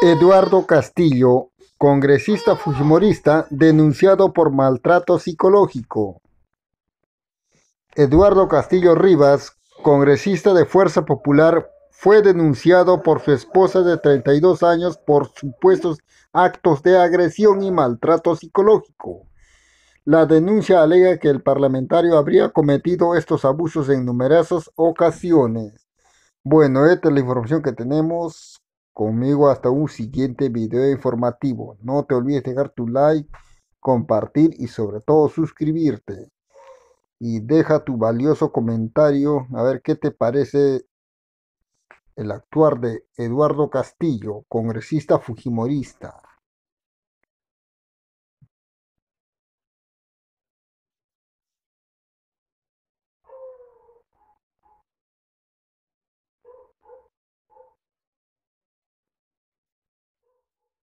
Eduardo Castillo, congresista fujimorista denunciado por maltrato psicológico. Eduardo Castillo Rivas, congresista de Fuerza Popular, fue denunciado por su esposa de 32 años por supuestos actos de agresión y maltrato psicológico. La denuncia alega que el parlamentario habría cometido estos abusos en numerosas ocasiones. Bueno, esta es la información que tenemos conmigo hasta un siguiente video informativo. No te olvides dejar tu like, compartir y sobre todo suscribirte. Y deja tu valioso comentario a ver qué te parece el actuar de Eduardo Castillo, congresista fujimorista.